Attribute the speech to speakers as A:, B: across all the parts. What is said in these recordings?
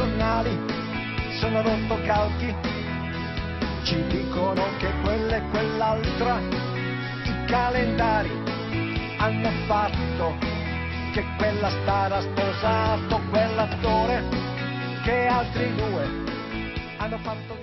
A: giornali sono rotto rottocalchi, ci dicono che quella e quell'altra, i calendari hanno fatto che quella star ha sposato
B: quell'attore, che altri due hanno fatto...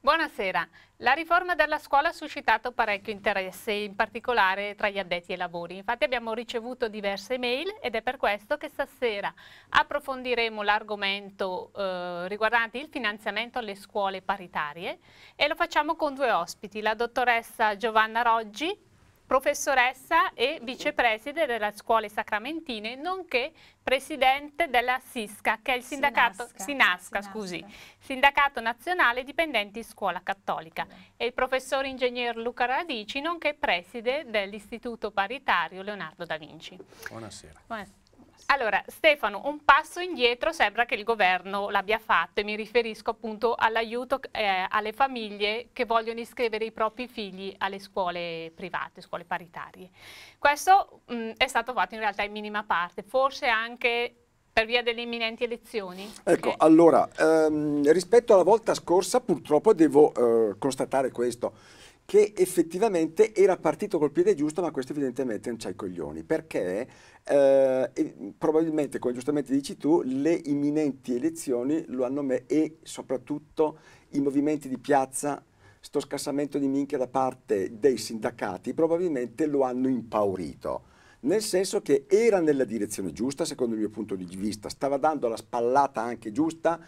C: Buonasera. La riforma della scuola ha suscitato parecchio interesse, in particolare tra gli addetti ai lavori. Infatti abbiamo ricevuto diverse mail ed è per questo che stasera approfondiremo l'argomento eh, riguardante il finanziamento alle scuole paritarie e lo facciamo con due ospiti, la dottoressa Giovanna Roggi, professoressa e vicepreside delle scuole sacramentine, nonché presidente della SISCA, che è il sindacato, Sinasca, Sinasca, Sinasca. Scusi, sindacato nazionale dipendenti scuola cattolica, e il professor ingegner Luca Radici, nonché preside dell'Istituto Paritario Leonardo da Vinci. Buonasera. Buonasera. Allora, Stefano, un passo indietro sembra che il governo l'abbia fatto e mi riferisco appunto all'aiuto eh, alle famiglie che vogliono iscrivere i propri figli alle scuole private, scuole paritarie. Questo mh, mm, è stato fatto in realtà in minima parte, forse anche per via delle imminenti elezioni?
A: Ecco, okay. allora, ehm, rispetto alla volta scorsa purtroppo devo eh, constatare questo che effettivamente era partito col piede giusto, ma questo evidentemente non c'ha i coglioni, perché eh, probabilmente, come giustamente dici tu, le imminenti elezioni lo hanno me e soprattutto i movimenti di piazza sto scassamento di minchia da parte dei sindacati probabilmente lo hanno impaurito. Nel senso che era nella direzione giusta, secondo il mio punto di vista, stava dando la spallata anche giusta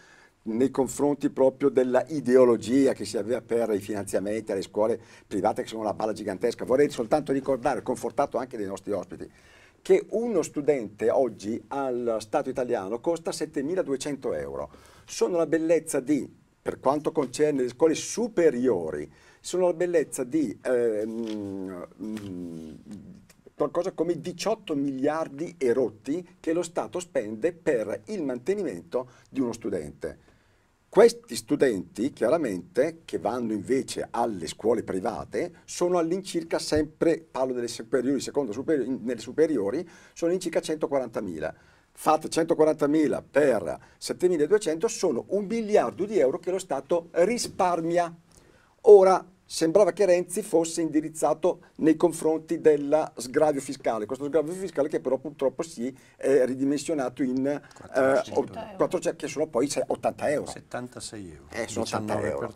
A: nei confronti proprio della ideologia che si aveva per i finanziamenti alle scuole private che sono una palla gigantesca. Vorrei soltanto ricordare, confortato anche dai nostri ospiti, che uno studente oggi al Stato italiano costa 7.200 euro. Sono la bellezza di, per quanto concerne le scuole superiori, sono la bellezza di eh, qualcosa come 18 miliardi erotti che lo Stato spende per il mantenimento di uno studente. Questi studenti chiaramente che vanno invece alle scuole private sono all'incirca sempre, parlo delle superiori, seconda superiori, nelle superiori, sono all'incirca 140.000. Fate 140.000 per 7.200 sono un miliardo di euro che lo Stato risparmia. Ora, sembrava che Renzi fosse indirizzato nei confronti del sgravio fiscale, questo sgravio fiscale che però purtroppo si è ridimensionato in 400, eh, 400 che sono poi 80 euro.
B: 76 euro, eh, sono 80 euro.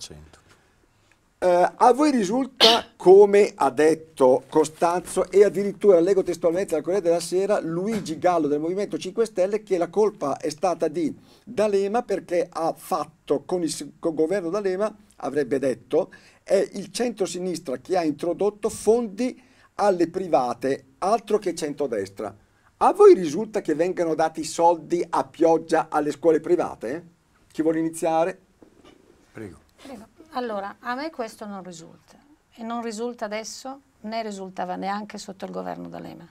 A: Eh, a voi risulta, come ha detto Costanzo e addirittura leggo testualmente dal Corriere della Sera, Luigi Gallo del Movimento 5 Stelle, che la colpa è stata di D'Alema perché ha fatto con il, con il governo D'Alema avrebbe detto, è il centro-sinistra che ha introdotto fondi alle private, altro che centrodestra. A voi risulta che vengano dati soldi a pioggia alle scuole private? Chi vuole iniziare? Prego.
D: Prego. Allora, a me questo non risulta e non risulta adesso né risultava neanche sotto il governo D'Alema.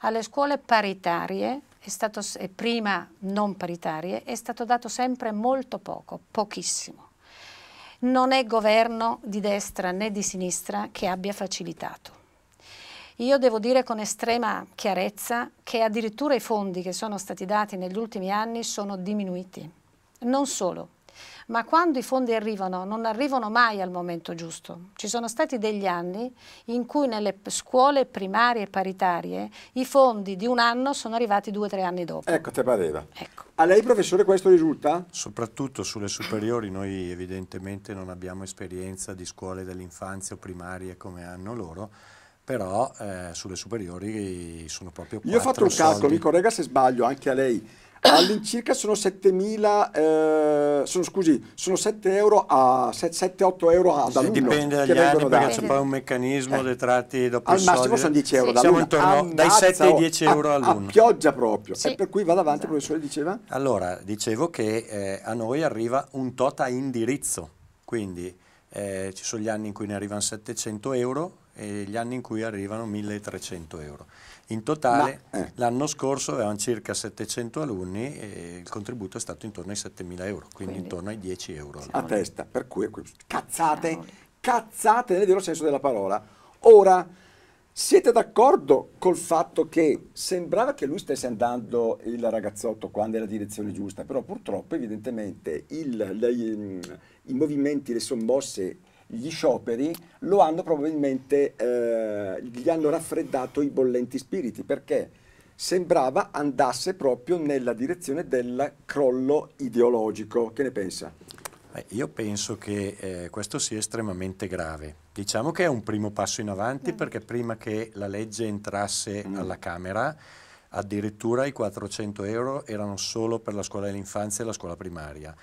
D: Alle scuole paritarie, è stato, prima non paritarie, è stato dato sempre molto poco, pochissimo non è governo di destra né di sinistra che abbia facilitato. Io devo dire con estrema chiarezza che addirittura i fondi che sono stati dati negli ultimi anni sono diminuiti. Non solo, ma quando i fondi arrivano non arrivano mai al momento giusto. Ci sono stati degli anni in cui nelle scuole primarie e paritarie i fondi di un anno sono arrivati due o tre anni dopo.
B: Ecco, te pareva. Ecco. A lei professore questo risulta? Soprattutto sulle superiori noi evidentemente non abbiamo esperienza di scuole dell'infanzia o primarie come hanno loro, però eh, sulle superiori sono proprio... Io ho fatto un calcolo, mi
A: corregga se sbaglio anche a lei all'incirca sono 7.000, eh, sono, scusi, sono 7 euro a 7-8 euro ad alunno. Dipende dagli anni perché c'è poi un
B: meccanismo eh. dei tratti dopo Al massimo sono 10 euro sì. Siamo intorno dai 7 ai 10 euro all'anno. A pioggia proprio. Sì. E
A: per cui vado avanti, esatto. professore diceva?
B: Allora, dicevo che eh, a noi arriva un tot a indirizzo, quindi eh, ci sono gli anni in cui ne arrivano 700 euro, e gli anni in cui arrivano 1300 euro. In totale Ma, eh. l'anno scorso avevano circa 700 alunni e il contributo è stato intorno ai 7000 euro, quindi, quindi intorno ai 10 euro. A testa, per cui
A: cazzate,
B: cazzate nel vero senso della parola. Ora, siete
A: d'accordo col fatto che sembrava che lui stesse andando il ragazzotto qua nella direzione giusta, però purtroppo evidentemente il, le, i, i movimenti, le sommosse gli scioperi lo hanno probabilmente, eh, gli hanno raffreddato i bollenti spiriti perché sembrava andasse proprio nella direzione del crollo ideologico. Che ne pensa?
B: Eh, io penso che eh, questo sia estremamente grave. Diciamo che è un primo passo in avanti mm. perché prima che la legge entrasse mm. alla Camera addirittura i 400 euro erano solo per la scuola dell'infanzia e la scuola primaria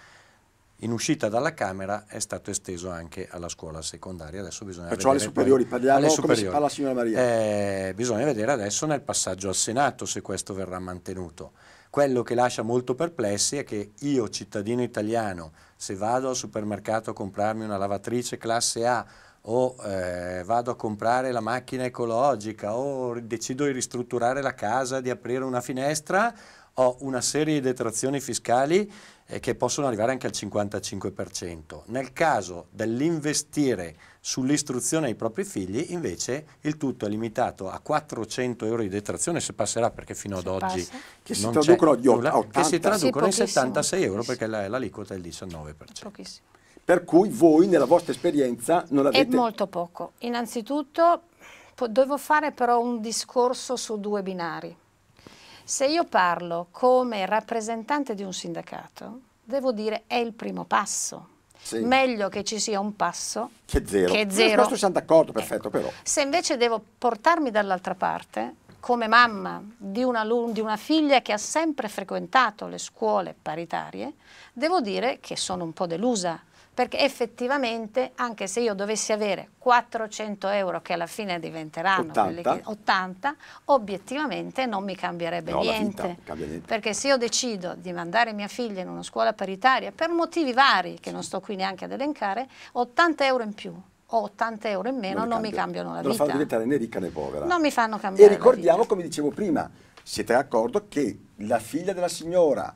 B: in uscita dalla Camera è stato esteso anche alla scuola secondaria. Adesso bisogna Perciò alle superiori poi, parliamo alle superiori. come si parla signora Maria. Eh, bisogna vedere adesso nel passaggio al Senato se questo verrà mantenuto. Quello che lascia molto perplessi è che io, cittadino italiano, se vado al supermercato a comprarmi una lavatrice classe A o eh, vado a comprare la macchina ecologica o decido di ristrutturare la casa, di aprire una finestra, ho una serie di detrazioni fiscali eh, che possono arrivare anche al 55%. Nel caso dell'investire sull'istruzione ai propri figli, invece, il tutto è limitato a 400 euro di detrazione, se passerà perché fino ad se oggi che si traducono, nulla, 80, che si traducono sì, in 76 euro perché la, l'aliquota è il 19%. Pochissimo. Per cui voi nella vostra esperienza non avete... È molto
D: poco. Innanzitutto devo fare però un discorso su due binari. Se io parlo come rappresentante di un sindacato, devo dire è il primo passo.
A: Sì. Meglio
D: che ci sia un passo
A: che zero. Che zero. Questo siamo d'accordo, perfetto ecco. però.
D: Se invece devo portarmi dall'altra parte, come mamma di una, di una figlia che ha sempre frequentato le scuole paritarie, devo dire che sono un po' delusa perché effettivamente anche se io dovessi avere 400 euro che alla fine diventeranno 80, che, 80 obiettivamente non mi cambierebbe no, niente, vita, cambia niente, perché se io decido di mandare mia figlia in una scuola paritaria per motivi vari che non sto qui neanche ad elencare 80 euro in più o 80 euro in meno non, non mi cambiano la vita. Non fanno
A: diventare né ricca né povera. Non mi fanno cambiare E ricordiamo, come dicevo prima, siete d'accordo che la figlia della signora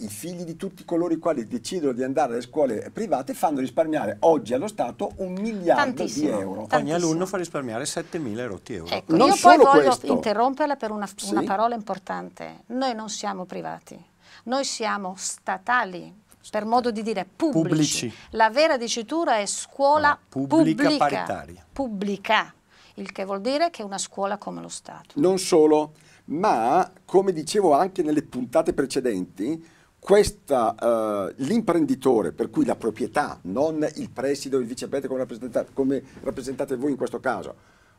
A: i figli di tutti coloro i quali decidono di andare alle scuole private fanno risparmiare oggi
B: allo Stato un miliardo tantissimo, di euro. Tantissimo. Ogni alunno fa risparmiare 7 7.000 euro. Ecco, non io poi voglio questo.
D: interromperla per una, sì? parola importante. Noi non siamo privati, noi siamo statali per modo di dire pubblici. pubblici. La vera dicitura è scuola pubblica, pubblica paritaria. Pubblica, il che vuol dire che è una scuola come lo Stato.
A: Non solo, ma come dicevo anche nelle puntate precedenti, questa, uh, l'imprenditore, per cui la proprietà, non il presidio o il vicepresidente come, rappresentate, come rappresentate voi in questo caso,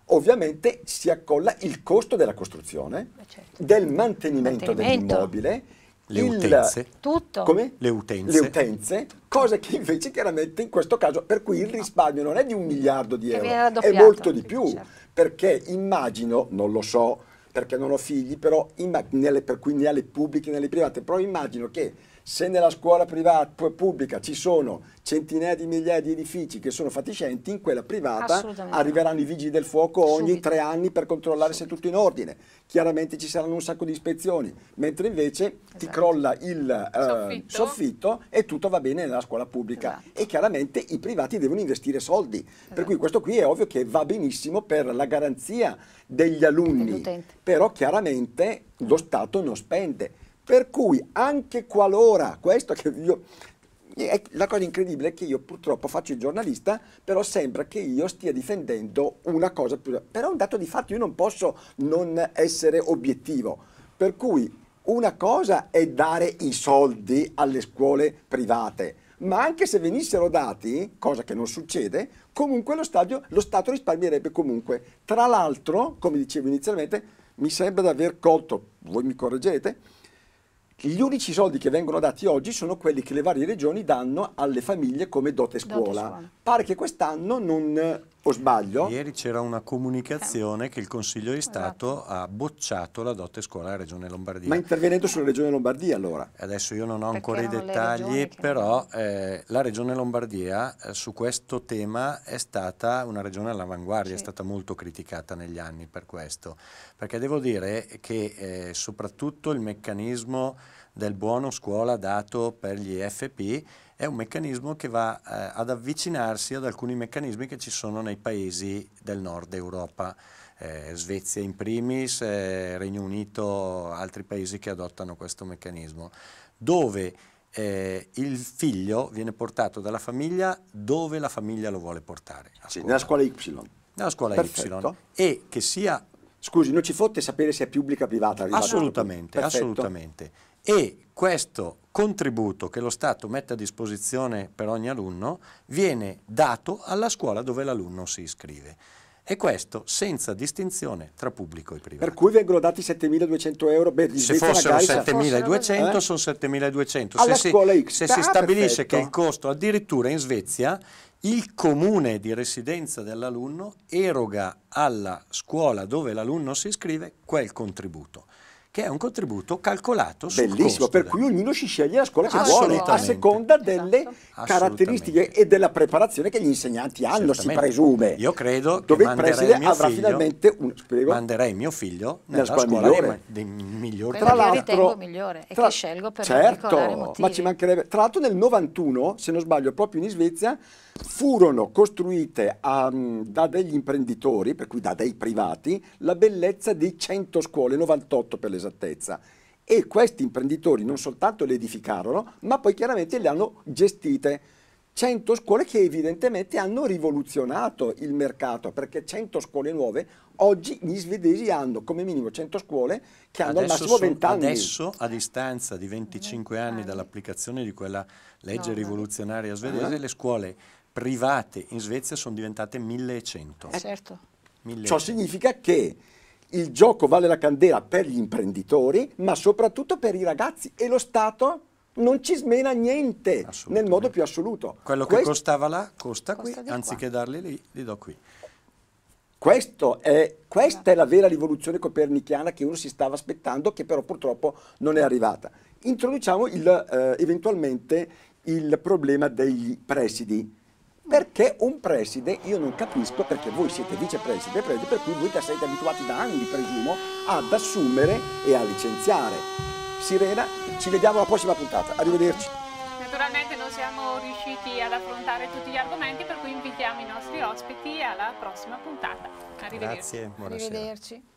A: ovviamente si accolla il costo della costruzione, certo. del mantenimento, mantenimento. dell'immobile, le il, utenze, tutto. Come? Le utenze. Le utenze, cosa che invece chiaramente in questo caso, per cui il risparmio non è di un miliardo di euro, è molto di più, certo. perché immagino, non lo so, perché non ho figli, però nelle, per cui né alle pubbliche né alle private, però immagino che se nella scuola privata, pubblica ci sono centinaia di migliaia di edifici che sono fatiscenti, in quella privata arriveranno i vigili del fuoco ogni Subito. tre anni per controllare Subito. se è tutto in ordine. Chiaramente ci saranno un sacco di ispezioni, mentre invece esatto. ti crolla il eh, soffitto. soffitto. e tutto va bene nella scuola pubblica. Esatto. E chiaramente i privati devono investire soldi. Esatto. Per cui esatto. questo qui è ovvio che va benissimo per la garanzia degli alunni, però chiaramente lo Stato non spende per cui anche qualora, questo che io, la cosa incredibile è che io purtroppo faccio il giornalista, però sembra che io stia difendendo una cosa più... Però è un dato di fatto, io non posso non essere obiettivo. Per cui una cosa è dare i soldi alle scuole private, ma anche se venissero dati, cosa che non succede, comunque lo, stadio, lo Stato risparmierebbe comunque. Tra l'altro, come dicevo inizialmente, mi sembra di aver colto, voi mi correggete, gli unici soldi che vengono dati oggi sono quelli che le varie regioni danno alle famiglie come dote scuola. Dote scuola.
B: Pare che quest'anno non o sbaglio? Ieri c'era una comunicazione eh. che il Consiglio di esatto. Stato esatto. ha bocciato la dote scuola Regione Lombardia. Ma intervenendo sulla Regione Lombardia allora? Adesso io non ho Perché ancora i dettagli, però eh, la Regione Lombardia eh, su questo tema è stata una regione all'avanguardia, sì. è stata molto criticata negli anni per questo. Perché devo dire che eh, soprattutto il meccanismo del buono scuola dato per gli FP è un meccanismo che va eh, ad avvicinarsi ad alcuni meccanismi che ci sono nei paesi del nord Europa, eh, Svezia in primis, eh, Regno Unito, altri paesi che adottano questo meccanismo, dove eh, il figlio viene portato dalla famiglia dove la famiglia lo vuole portare. Sì, nella scuola Y. Nella scuola Perfetto. Y. E che sia... Scusi, non ci fotte sapere se è pubblica o privata? Assolutamente, assolutamente e questo contributo che lo Stato mette a disposizione per ogni alunno viene dato alla scuola dove l'alunno si iscrive. E questo senza distinzione tra pubblico e privato.
A: Per cui vengono dati 7.200 euro? Beh, se fossero 7.200 eh? sono
B: 7.200. se si, X. Se ah, si stabilisce perfetto. che il costo, addirittura in Svezia, il comune di residenza dell'alunno eroga alla scuola dove l'alunno si iscrive quel contributo che è un contributo calcolato sul Bellissimo, per cui ognuno si sceglie la scuola che vuole a seconda delle esatto. caratteristiche e della preparazione
A: che gli insegnanti hanno, si presume.
B: Io credo Dove che il preside mio avrà figlio, finalmente un spiego, manderei mio figlio nella, scuola, scuola migliore. Di, migliore. Tra l'altro
D: migliore e tra, che scelgo per certo, ma ci
A: mancherebbe. Tra l'altro nel 91, se non sbaglio, proprio in Svezia furono costruite a, ehm, da degli imprenditori, per cui da dei privati, la bellezza di 100 scuole, 98 per l'esattezza. E questi imprenditori non soltanto le edificarono, ma poi chiaramente le hanno gestite. 100 scuole che evidentemente hanno rivoluzionato il mercato, perché 100 scuole nuove, oggi gli svedesi hanno come minimo 100 scuole che hanno adesso al massimo 20 sono, anni. Adesso,
B: a distanza di 25 anni dall'applicazione di quella legge no, rivoluzionaria svedese, no. le scuole private in Svezia sono diventate 1100. Eh, certo. 1100. Ciò significa che
A: il gioco vale la candela per gli imprenditori, ma soprattutto per i ragazzi e lo Stato non ci smena niente nel modo più assoluto.
B: Quello Questo che costava là costa, costa qui, anziché qua. darli lì, li do qui. È, questa è la vera
A: rivoluzione copernicana che uno si stava aspettando, che però purtroppo non è arrivata. Introduciamo il, eh, eventualmente il problema dei presidi perché un preside, io non capisco perché voi siete vicepreside, preside, per cui voi siete abituati da anni, presumo, ad assumere e a licenziare. Sirena, ci vediamo alla prossima puntata, arrivederci.
C: Naturalmente non siamo riusciti ad affrontare tutti gli argomenti, per cui invitiamo i nostri ospiti alla prossima puntata. Arrivederci. Grazie, buonasera. Arrivederci.